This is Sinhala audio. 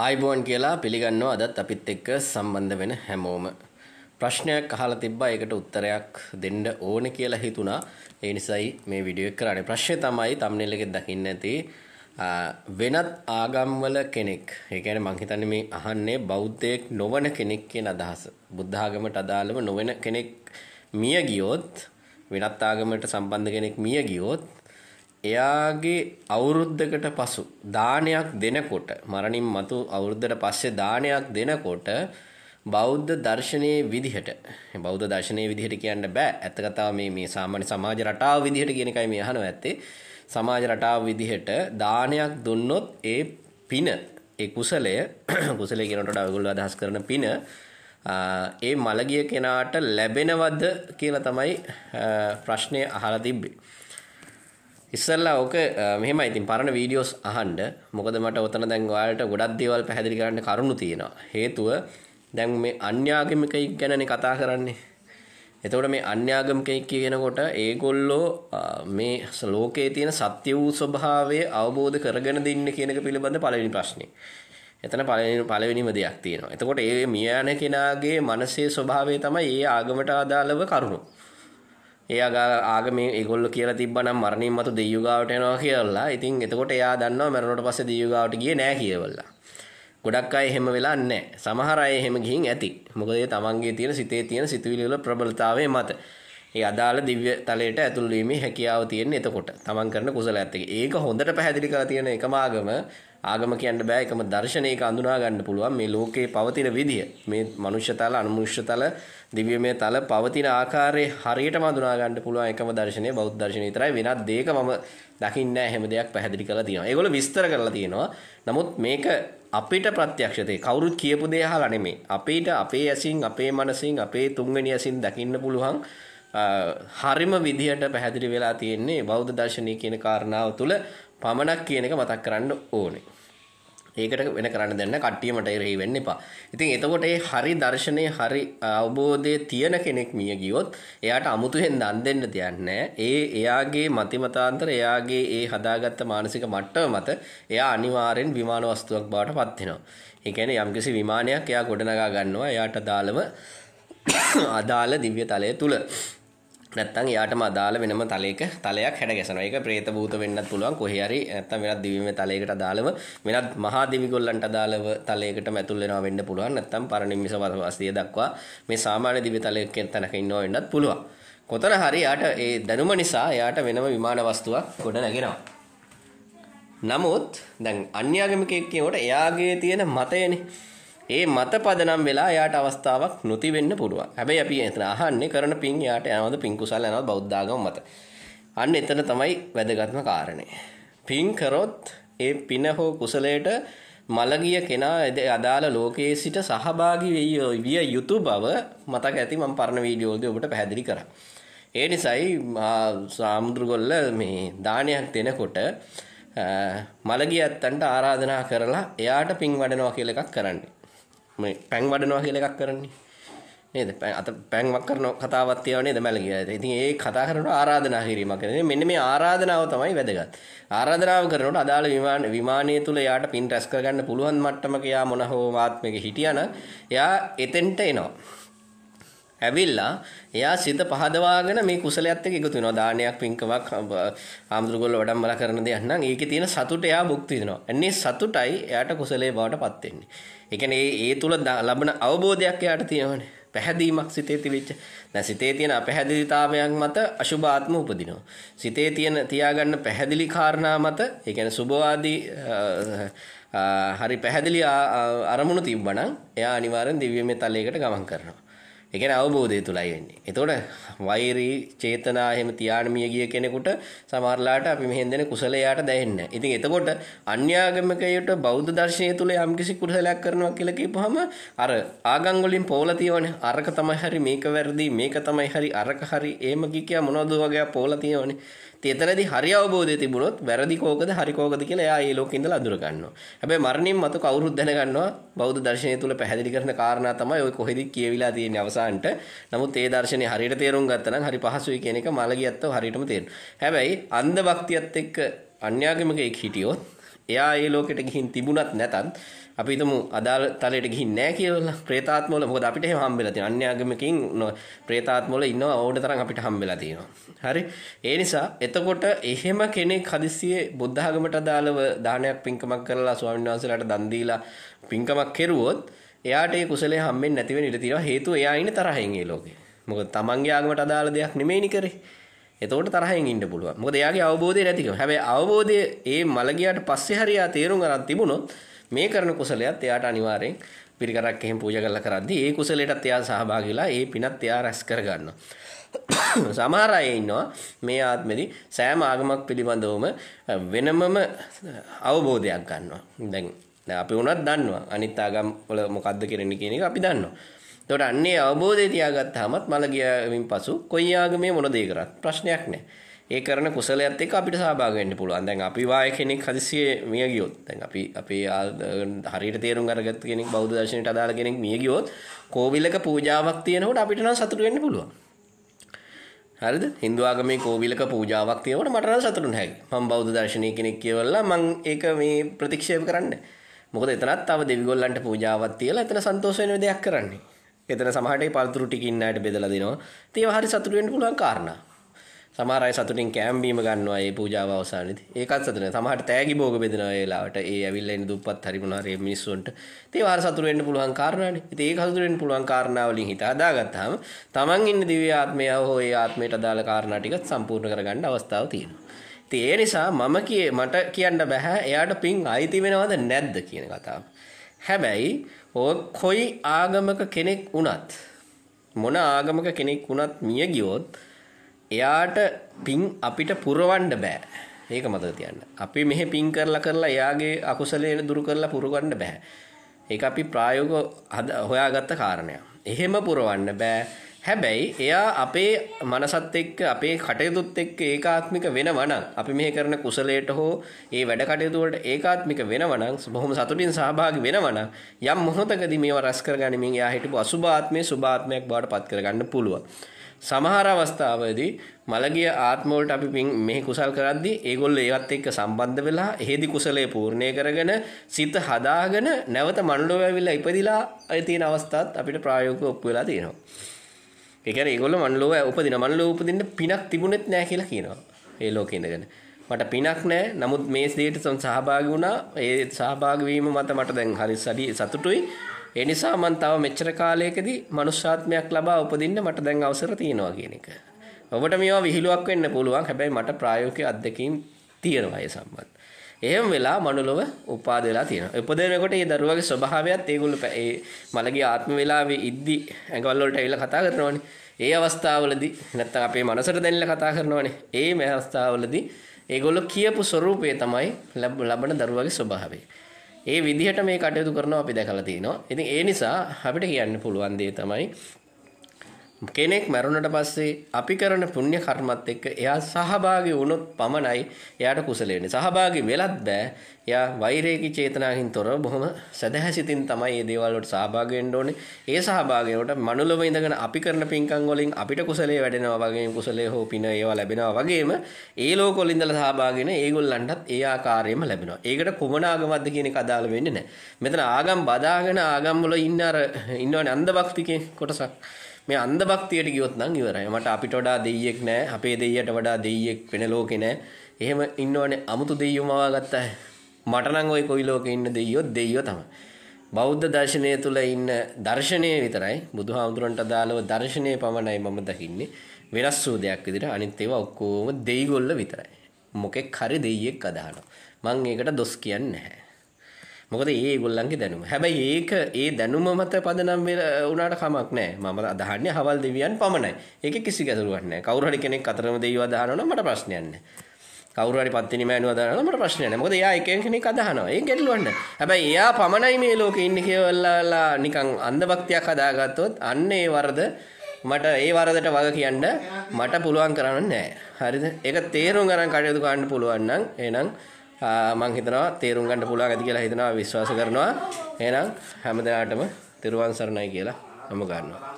ආයිබෝන් කියලා පිළිගන්නවා අදත් අපිත් එක්ක සම්බන්ධ වෙන හැමෝම. ප්‍රශ්නයක් අහලා තිබ්බා ඒකට උත්තරයක් දෙන්න ඕන කියලා හිතුණා. ඒ නිසායි මේ වීඩියෝ එක කරන්නේ. ප්‍රශ්නේ තමයි thumbnail එකෙන් දකින්න ඇති වෙනත් ආගම්වල කෙනෙක්. ඒ කියන්නේ මං හිතන්නේ මේ අහන්නේ බෞද්ධයෙක් නොවන කෙනෙක් කියන අදහස. බුද්ධ ආගමට අදාළව නොවන කෙනෙක් මිය ගියොත් වෙනත් ආගමකට සම්බන්ධ කෙනෙක් මිය ගියොත් එයාගේ අවුරුද්දකට පසු දානයක් දෙනකොට මරණින් මතු අවුරුද්දට පස්සේ දානයක් දෙනකොට බෞද්ධ දර්ශනයේ විදිහට බෞද්ධ දර්ශනයේ විදිහට කියන්න බෑ ඇත්ත කතාව මේ මේ සාමාන්‍ය සමාජ රටාව විදිහට කියන එකයි මේ අහනවා ඇත්තේ සමාජ රටාව විදිහට දානයක් දුන්නොත් ඒ පින ඒ කුසලය කුසලය කියනට වඩා ඔයගොල්ලෝ අදහස් කරන පින ඒ මළගිය කෙනාට ලැබෙනවද කියලා තමයි ප්‍රශ්නේ අහලා තිබ්බේ ඉස්සල්ලා ඕක මෙහම ඉතින් පරණ වීඩියෝස් අහන්ඩ මොකද මට ඔතන දැන් වාලට ගොඩක් දේවල් පැහැදිලි කරන්න කරුණු තියෙනවා හේතුව දැන් මේ අන්‍යාගමිකයික් ගැනනේ කතා කරන්නේ එතකොට මේ අන්‍යාගමිකයික් කියනකොට ඒගොල්ලෝ මේ ලෝකයේ තියෙන සත්‍ය වූ ස්වභාවය අවබෝධ කරගෙන දෙන්න කියනක පිළිබඳ පළවෙනි ප්‍රශ්නේ එතන පළවෙනි පළවෙනිම දෙයක් තියෙනවා එතකොට ඒ මියාන කෙනාගේ මනසේ ස්වභාවය තමයි ඒ ආගමට අදාළව කරුණු ඒගා ආගම ඒගොල්ල කියලා තිබනම් මරණින් මතු දෙයුගාවට යනවා කියලා ඉතින් එතකොට එයා දන්නවා මැරණට පස්සේ දෙයුගාවට ගියේ නෑ කියවලා ගොඩක් අය එහෙම වෙලා නැහැ. සමහර අය එහෙම ගිහින් ඇති. මොකද ඒ තමන්ගේ තියෙන සිතේ තියෙන සිතුවිලි වල ප්‍රබලතාවය මත. ඒ අදාළ දිව්‍ය තලයට ඇතුල් වීමේ හැකියාව තියෙන්නේ එතකොට. තමන් කරන කුසලයත් එක්ක. ඒක හොඳට පැහැදිලි කරලා තියෙන එකම ආගම ආගම කියන්න බෑ එකම දර්ශනයක අඳුනා ගන්න පුළුවන් මේ ලෝකේ පවතින විදිය. මේ මනුෂ්‍ය තල, අනුමනුෂ්‍ය තල, දිව්‍යමය තල පවතින ආකාරයේ හරියටම අඳුනා ගන්න පුළුවන් එකම දර්ශනය බෞද්ධ දර්ශනය විතරයි. වෙනත් දෙයක මම දකින්නේ නැහැ හැම දෙයක් පැහැදිලි කරලා තියෙනවා. ඒගොල්ලෝ විස්තර කරලා තියෙනවා. නමුත් මේක අපිට ප්‍රත්‍යක්ෂතේ කවුරුත් කියපු දේ අහලා නෙමෙයි. අපිට අපේ ඇසින්, අපේ මනසින්, අපේ තුන්වෙනි ඇසින් දකින්න පුළුවන්. හරිම විදිහට පැහැදිලි වෙලා තියෙන්නේ බෞද්ධ දර්ශනය කියන කාරණාව තුළ පමණක් කියන එක මතක් කරන්න ඕනේ. ඒකට වෙන කරන්න දෙන්න කට්ටියමට එරෙහි වෙන්න එපා. ඉතින් එතකොට ඒ හරි දර්ශනයේ හරි අවබෝධයේ තියෙන කෙනෙක් මිය ගියොත් එයාට අමුතුවෙන් දන් දෙන්න දෙන්නේ ඒ එයාගේ මතිමතාන්තර එයාගේ ඒ හදාගත්ත මානසික මට්ටම මත එයා අනිවාර්යෙන් විමාන වස්තුවක් බවට පත් වෙනවා. ඒ කියන්නේ යම්කිසි විමානයක් එයා ගොඩනගා ගන්නවා එයාට දාලම අදාළ දිව්‍ය තලය තුල. නැත්තම් එයාටම අදාළ වෙනම තලයක තලයක් හැඩ ගැසෙනවා. ඒක പ്രേත භූත වෙන්නත් පුළුවන්. කොහේ හරි නැත්තම් වෙනත් දිව්‍යමය තලයකට අදාළව වෙනත් මහා දෙවිගොල්ලන්ට අදාළව තලයකටම ඇතුල් වෙනවා වෙන්න පුළුවන්. නැත්තම් පරණිම්මිස වාසිය දක්වා මේ සාමාන්‍ය දිව්‍ය තලයක තැනක ඉන්නවා වෙන්නත් පුළුවන්. කොතන හරි යාට ඒ දැනුම නිසා යාට වෙනම විමාන වස්තුවක් ගොඩ නැගෙනවා. නමුත් දැන් අන්‍යාගමිකයෙක් කියනකොට එයාගේ තියෙන මතයනේ ඒ මත පදනම් වෙලා යාට අවස්ථාවක් නොති වෙන්න පුළුවන්. හැබැයි අපි එතන අහන්නේ කරන පින් යාට යනවද පින් කුසල් යනවද බෞද්ධාගම මත. අන්න එතන තමයි වැදගත්ම කාරණය. පින් කරොත් ඒ පින හෝ කුසලයට මළගිය කෙනා අදාළ ලෝකයේ සිට සහභාගී විය යුතු බව මතක ඇති මම පරණ වීඩියෝදී ඔබට පැහැදිලි කරා. ඒ නිසායි සාමුද්‍රගොල්ල මේ දානයක් දෙනකොට මළගිය ඇත්තන්ට ආරාධනා කරලා එයාට පින් වඩනවා කියලා එකක් කරන්නේ. මේ පැන් වඩනවා කියලා එකක් කරන්නේ. නේද? අත පැන්වක් කරන කතාවක් තියෙනවා නේද මැල කියලා. ඉතින් ඒ කතා කරනකොට ආරාධනා කිරීමක් කරනවා. මෙන්න මේ ආරාධනාව තමයි වැදගත්. ආරාධනාව කරනකොට අදාළ විමාන විමානයේ තුල යාට පින් රැස් කරගන්න පුළුවන් මට්ටමක යා මොන හෝ ආත්මයක හිටියන එයා එතෙන්ට එනවා. ඇවිල්ලා එයා සිත පහදවාගෙන මේ කුසලයත් එක්ක එකතු වෙනවා. දානයක් පින්කමක් ආම්දුරගොල්ල වඩම්මලා කරන දෙයක් නම් ඒකේ තියෙන සතුට එයා භුක්ති විඳිනවා. අන්නේ සතුටයි එයාට කුසලයේ බවට පත් වෙන්නේ. ඒ කියන්නේ ඒ තුල ලබන අවබෝධයක් එයාට තියෙනවනේ. පැහැදීමක් සිතේ තිබිච්ච දැන් සිතේ තියෙන අපැහැදිලිතාවයක් මත අසුභ ආත්ම උපදිනවා සිතේ තියෙන තියාගන්න පැහැදිලි කාරණා මත ඒ කියන්නේ සුභවාදී හරි පැහැදිලි අරමුණු තිබ්බනම් එයා අනිවාර්යෙන් දිව්‍යමය තලයකට ගමන් කරනවා එකන අවබෝධය තුළයි වෙන්නේ. එතකොට වෛරී චේතනා එහෙම තියාගෙන මිය ගිය කෙනෙකුට සමහරලාට අපි මෙහෙන් දෙන කුසලයට දැනෙන්නේ. ඉතින් එතකොට අන්‍යාගමකයට බෞද්ධ දර්ශනය තුල යම්කිසි කුසලයක් කරනවා කියලා කියපුවහම අර ආගම් වලින් පෝලා තියෙවනේ. අරක තමයි හරි මේක වැරදි, මේක තමයි හරි අරක හරි එහෙම කිය මොනවද වගේ පෝලා තියෙවනේ. එතනදී හරි අවබෝධය තිබුණොත් වැරදි කෝකද හරි කෝකද කියලා එයා ඒ ලෝකෙ ඉඳලා අඳුර ගන්නවා. හැබැයි මරණින් මතු කවුරුත් දැනගන්නවා බෞද්ධ දර්ශනය තුල පැහැදිලි කරන කාරණා තමයි ওই කොහෙද කියවිලා තියෙන්නේ අවසාන අවසානට. නමුත් ඒ දර්ශනේ හරියට තේරුම් ගත්තා නම් හරි පහසුයි කියන එක මලගියත්තව හරියටම තේරෙනවා. හැබැයි අන්ධ භක්තියත් එක්ක අන්‍යාගමිකයෙක් හිටියොත් එයා ඒ ලෝකෙට ගිහින් තිබුණත් නැතත් අපි හිතමු අදාළ තලයට ගිහින් නැහැ කියලා ප්‍රේතාත්මවල මොකද අපිට එහෙම හම්බෙලා තියෙනවා. අන්‍යාගමිකකින් ප්‍රේතාත්මවල ඉන්නවා ඕඩ තරම් අපිට හම්බෙලා තියෙනවා. හරි. ඒ නිසා එතකොට එහෙම කෙනෙක් හදිස්සියේ බුද්ධ ආගමට අදාළව දානයක් පින්කමක් කරලා ස්වාමීන් වහන්සේලාට දන් දීලා පින්කමක් කෙරුවොත් එයාට ඒ කුසලයේ හම්බෙන්නේ නැති වෙන්න ඉඩ තියෙනවා හේතුව එයා ඉන්නේ තරහෙන් ඒ ලෝකේ. මොකද තමන්ගේ ආගමට අදාළ දෙයක් නෙමෙයිනි කරේ. එතකොට තරහෙන් ඉන්න පුළුවන්. මොකද එයාගේ අවබෝධය නැතිකම. හැබැයි අවබෝධය ඒ මල ගියාට පස්සේ හරියා තේරුම් ගන්න තිබුණොත් මේ කරන කුසලයත් එයාට අනිවාර්යෙන් පිරිකරක් එහෙම පූජා කරලා කරද්දී ඒ කුසලයටත් එයා සහභාගී වෙලා ඒ පිනත් එයා රැස් කර ගන්නවා. සමහර අය ඉන්නවා මේ ආත්මෙදි සෑම ආගමක් පිළිබඳවම වෙනමම අවබෝධයක් ගන්නවා. දැන් අපි වුණත් දන්නවා අනිත් ආගම් වල මොකද්ද කරන්නේ කියන එක අපි දන්නවා. එතකොට අන්නේ අවබෝධය තියාගත්තාමත් මල ගියමින් පසු කොයි ආගමේ මොන දේ කරත් ප්‍රශ්නයක් නැහැ. ඒ කරන කුසලයත් එක්ක අපිට සහභාගී වෙන්න පුළුවන්. දැන් අපි වාය කෙනෙක් හදිසියෙ මිය ගියොත් දැන් අපි අපේ හරියට තේරුම් අරගත්ත කෙනෙක් බෞද්ධ දර්ශනයට අදාළ කෙනෙක් මිය ගියොත් කෝවිලක පූජාවක් තියෙනකොට අපිට නම් සතුටු වෙන්න පුළුවන්. හරිද? Hindu ආගමේ කෝවිලක පූජාවක් තියෙනකොට මට නම් සතුටු නැහැ. මම බෞද්ධ දර්ශනීය කෙනෙක් කියවලා මම ඒක මේ ප්‍රතික්ෂේප කරන්නේ නැහැ. මොකද එතනත් තව දෙවිගොල්ලන්ට පූජාවක් තියලා එතන සන්තෝෂ වෙන දෙයක් කරන්නේ. එතන සමහරට ඒ පළතුරු ටික ඉන්න අයට බෙදලා දෙනවා. ඉතින් ඒවා හරි සතුටු වෙන්න පුළුවන් කාරණා. සමහර අය සතුටින් කෑම් බීම ගන්නවා මේ පූජාව අවසානයේදී. ඒකත් සතුටු වෙනවා. සමහරට තෑගි භෝග බෙදනවා ඒ ලාවට. ඒ ඇවිල්ලා ඉන්න දුප්පත් හරි මොනවා හරි මිනිස්සුන්ට. ඉතින් ඒවා හරි සතුටු වෙන්න පුළුවන් කාරණානේ. ඉතින් ඒක සතුටු වෙන්න පුළුවන් කාරණා වලින් හිත හදාගත්තාම තමන් ඉන්න දිව්‍ය ආත්මය හෝ ඒ ආත්මයට අදාළ කාරණා ටිකත් සම්පූර්ණ කරගන්න අවස්ථාවක් තියෙනවා. ඒ නිසා මම කියේ මට කියන්න බෑ එයාට පින් අයිති වෙනවද නැද්ද කියන කතාව. හැබැයි ඕ කොයි ආගමක කෙනෙක් වුණත් මොන ආගමක කෙනෙක් වුණත් මිය ගියොත් එයාට පින් අපිට පුරවන්න බෑ. ඒක මතක තියන්න. අපි මෙහෙ පින් කරලා කරලා එයාගේ අකුසලයෙන් දුරු කරලා පුරවන්න බෑ. ඒක අපි ප්‍රායෝගිකව හොයාගත්ත කාරණයක්. එහෙම පුරවන්න බෑ. හැබැයි එයා අපේ මනසත් එක්ක අපේ කටයුතුත් එක්ක ඒකාත්මික වෙනවනම් අපි මෙහි කරන කුසලයට හෝ ඒ වැඩ කටයුතු වලට ඒකාත්මික වෙනවනම් බොහොම සතුටින් සහභාගී වෙනවනම් යම් මොහොතකදී මේව රස කරගනිමින් එයා හිටපු අසුභාත්මයේ සුභාත්මයක් බවට පත් කරගන්න පුළුවන්. සමහර අවස්ථාවදී මළගිය ආත්මවලට අපි මේ කුසල් කරද්දී ඒගොල්ලෝ ඒවත් එක්ක සම්බන්ධ වෙලා එහෙදි කුසලයේ පූර්ණය කරගෙන සිත හදාගෙන නැවත මනුලොව ඇවිල්ලා ඉපදිලා තියෙන අවස්ථාත් අපිට ප්‍රායෝගිකව ඔප්පු වෙලා තියෙනවා. ඒ කියන්නේ ඒගොල්ලෝ මන්ලෝව උපදින මන්ලෝව උපදින්න පිනක් තිබුණෙත් නැහැ කියලා කියනවා. ඒ ලෝකේ ඉඳගෙන. මට පිනක් නැහැ. නමුත් මේ දෙයට සහභාගී වුණා. ඒ සහභාගී වීම මත මට දැන් හරි සඩි සතුටුයි. ඒ නිසා මම තව මෙච්චර කාලයකදී මනුෂ්‍යාත්මයක් ලබා උපදින්න මට දැන් අවසර තියෙනවා කියන එක. ඔබට මේවා විහිළුවක් වෙන්න පුළුවන්. හැබැයි මට ප්‍රායෝගික අත්දැකීම් තියෙනවා ඒ සම්බන්ධ. එහෙම වෙලා මනුලොව උපාද වෙලා තියෙනවා. උපදිනකොට මේ දරුවගේ ස්වභාවයත් ඒගොල්ලෝ ඒ මලගේ ආත්ම වෙලාවේ ඉද්දි ඇඟවල වලට ඇවිල්ලා කතා කරනවනේ. ඒ අවස්ථාවවලදී නැත්තම් අපේ මනසට දැනෙලා කතා කරනවනේ. ඒ මේ අවස්ථාවවලදී ඒගොල්ලෝ කියපු ස්වરૂපය තමයි ලබන දරුවගේ ස්වභාවය. ඒ විදිහට මේ කටයුතු කරනවා අපි දැකලා තිනවා. ඉතින් ඒ නිසා අපිට කියන්න පුළුවන් දේ තමයි කෙනෙක් මැරුණට පස්සේ අපි කරන පුණ්‍ය කර්මත් එක්ක එයා සහභාගී වුණොත් පමණයි එයාට කුසලෙන්නේ. සහභාගී වෙලත් බෑ. එයා වෛරයේ චේතනාවකින් තොරව බොහොම සදහැසිතින් තමයි මේ දේවල් වලට සහභාගී වෙන්න ඕනේ. ඒ සහභාගී වලට මනුලොව ඉඳගෙන අපි කරන පින්කම් වලින් අපිට කුසලයේ වැඩෙනවා වගේම කුසලයේ හෝ පින ඒවා ලැබෙනවා වගේම ඒ ලෝක වල ඉඳලා සහභාගී වෙන ඒගොල්ලන්ටත් ඒ ආකාරයෙන්ම ලැබෙනවා. ඒකට කුමන ආගමක්ද කියන එක අදාළ වෙන්නේ නැහැ. මෙතන ආගම් බදාගෙන ආගම් වල ඉන්න අර ඉන්නවනේ අන්ධ භක්තිකේ කොටසක්. මේ අන්ධ භක්තියට ගියොත් නම් ඉවරයි. මට අපිට වඩා දෙයියෙක් නැහැ. අපේ දෙයියට වඩා දෙයියෙක් වෙන ලෝකේ නැහැ. එහෙම ඉන්නවනේ අමුතු දෙයියෝ මවා ගත්තා. මට නම් ওই කොයි ලෝකේ ඉන්න දෙයියෝ දෙයියෝ තමයි. බෞද්ධ දර්ශනය තුල ඉන්න දර්ශනය විතරයි බුදුහාමුදුරන්ට අදාළව දර්ශනය පමණයි මම දකින්නේ. වෙනස් වූ දෙයක් විදිහට අනිත් ඒවා ඔක්කොම දෙයිගොල්ල විතරයි. මොකෙක් හරි දෙයියෙක් අදහනවා. මං ඒකට දොස් කියන්නේ නැහැ. මොකද ඒ ගොල්ලන්ගේ දැනුම හැබැයි ඒක ඒ දැනුම මත පදනම් වුණාට කමක් නෑ මම අදහන්නේ හවල් දෙවියන් පමණයි ඒක කිසි ගැසුරුවක් නෑ කවුරු හරි කෙනෙක් අතරම දෙවියව අදහනවා මට ප්‍රශ්නයක් නෑ කවුරු හරි පත්තිනි මෑණුව අදහනවා මට ප්‍රශ්නයක් නෑ මොකද එයා එකෙන් කෙනෙක් අදහනවා ඒ ගැටලුවක් නෑ හැබැයි එයා පමණයි මේ ලෝකේ ඉන්නේ කියලා නිකන් අන්ධභක්තියක් හදාගත්තොත් අන්න ඒ වරද මට ඒ වරදට වග කියන්න මට පුළුවන් කරන්න නෑ හරිද ඒක තේරුම් ගන්න කටයුතු කරන්න පුළුවන් නම් එහෙනම් මං හිතනවා තේරුම් ගන්න පුළුවන් ඇති කියලා හිතනවා විශ්වාස කරනවා. එහෙනම් හැමදාටම තෙරුවන් සරණයි කියලා හැම ගන්නවා.